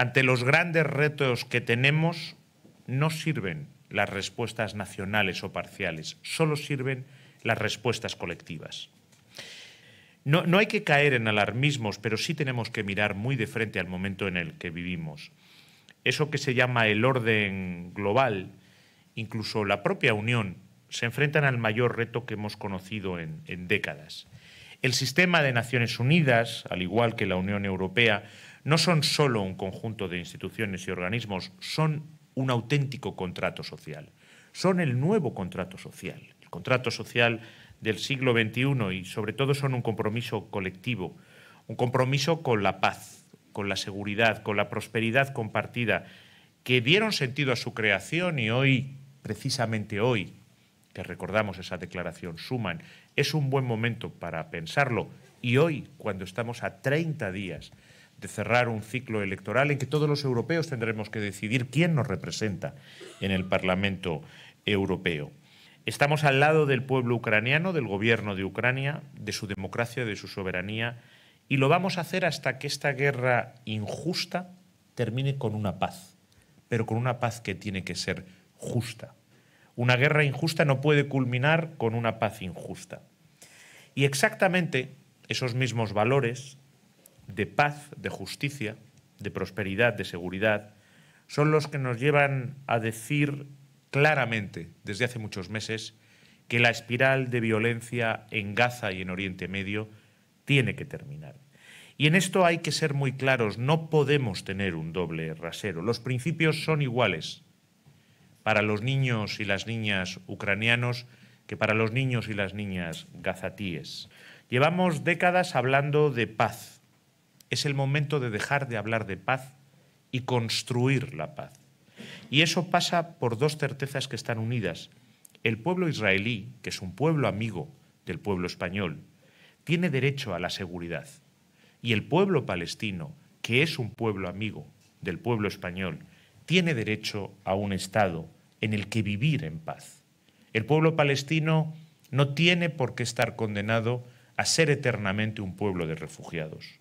Ante los grandes retos que tenemos, no sirven las respuestas nacionales o parciales, solo sirven las respuestas colectivas. No, hay que caer en alarmismos, pero sí tenemos que mirar muy de frente al momento en el que vivimos. Eso que se llama el orden global, incluso la propia Unión, se enfrentan al mayor reto que hemos conocido en, en décadas. El sistema de Naciones Unidas, al igual que la Unión Europea, no son solo un conjunto de instituciones y organismos, son un auténtico contrato social. Son el nuevo contrato social, el contrato social del siglo XXI y sobre todo son un compromiso colectivo, un compromiso con la paz, con la seguridad, con la prosperidad compartida, que dieron sentido a su creación y hoy, precisamente hoy, que recordamos esa declaración suman, es un buen momento para pensarlo. Y hoy, cuando estamos a 30 días de cerrar un ciclo electoral en que todos los europeos tendremos que decidir quién nos representa en el Parlamento Europeo. Estamos al lado del pueblo ucraniano, del gobierno de Ucrania, de su democracia, de su soberanía, y lo vamos a hacer hasta que esta guerra injusta termine con una paz, pero con una paz que tiene que ser justa. Una guerra injusta no puede culminar con una paz injusta. Y exactamente esos mismos valores de paz, de justicia, de prosperidad, de seguridad, son los que nos llevan a decir claramente desde hace muchos meses que la espiral de violencia en Gaza y en Oriente Medio tiene que terminar. Y en esto hay que ser muy claros, no podemos tener un doble rasero. Los principios son iguales, para los niños y las niñas ucranianos que para los niños y las niñas gazatíes. Llevamos décadas hablando de paz. Es el momento de dejar de hablar de paz y construir la paz. Y eso pasa por dos certezas que están unidas. El pueblo israelí, que es un pueblo amigo del pueblo español, tiene derecho a la seguridad. Y el pueblo palestino, que es un pueblo amigo del pueblo español, tiene derecho a un Estado en el que vivir en paz. El pueblo palestino no tiene por qué estar condenado a ser eternamente un pueblo de refugiados.